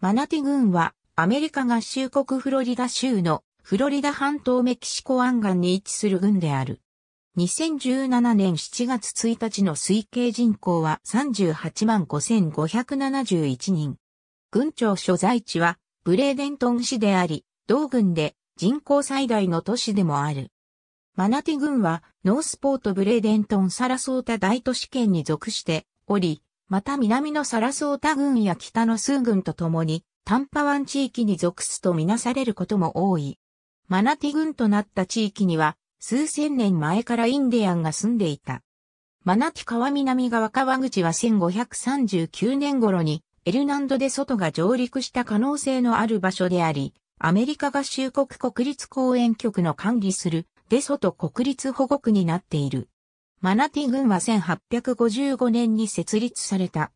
マナティ軍はアメリカ合衆国フロリダ州のフロリダ半島メキシコ湾岸に位置する軍である。2017年7月1日の推計人口は38万5571人。軍庁所在地はブレーデントン市であり、同軍で人口最大の都市でもある。マナティ軍はノースポートブレーデントンサラソータ大都市圏に属しており、また南のサラソータ郡や北のスー郡と共に、タンパ湾地域に属すとみなされることも多い。マナティ郡となった地域には、数千年前からインディアンが住んでいた。マナティ川南側川口は1539年頃に、エルナンドで外が上陸した可能性のある場所であり、アメリカ合衆国国立公園局の管理するデソト国立保護区になっている。マナティ軍は1855年に設立された。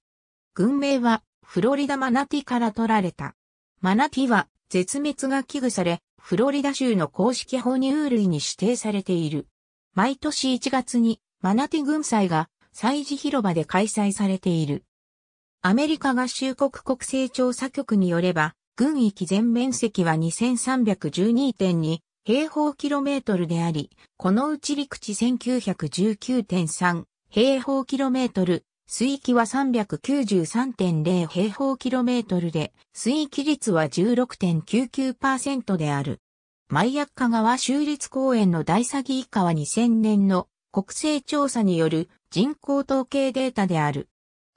軍名はフロリダマナティから取られた。マナティは絶滅が危惧され、フロリダ州の公式哺乳類に指定されている。毎年1月にマナティ軍祭が祭事広場で開催されている。アメリカ合衆国国勢調査局によれば、軍域全面積は2312.2平方キロメートルであり、このうち陸地1919.3平方キロメートル、水域は393.0平方キロメートルで、水域率は16.99%である。マ薬カ川州立公園の大詐欺以下は2000年の国勢調査による人口統計データである。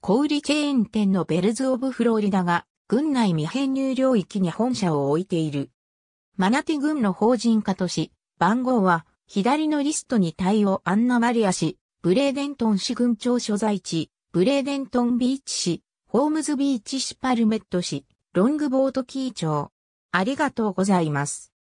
小売チェーン店のベルズ・オブ・フローリダが、軍内未編入領域に本社を置いている。マナティ軍の法人化とし、番号は、左のリストに対応アンナマリア市、ブレーデントン市軍庁所在地、ブレーデントンビーチ市、ホームズビーチ市パルメット市、ロングボートキー町。ありがとうございます。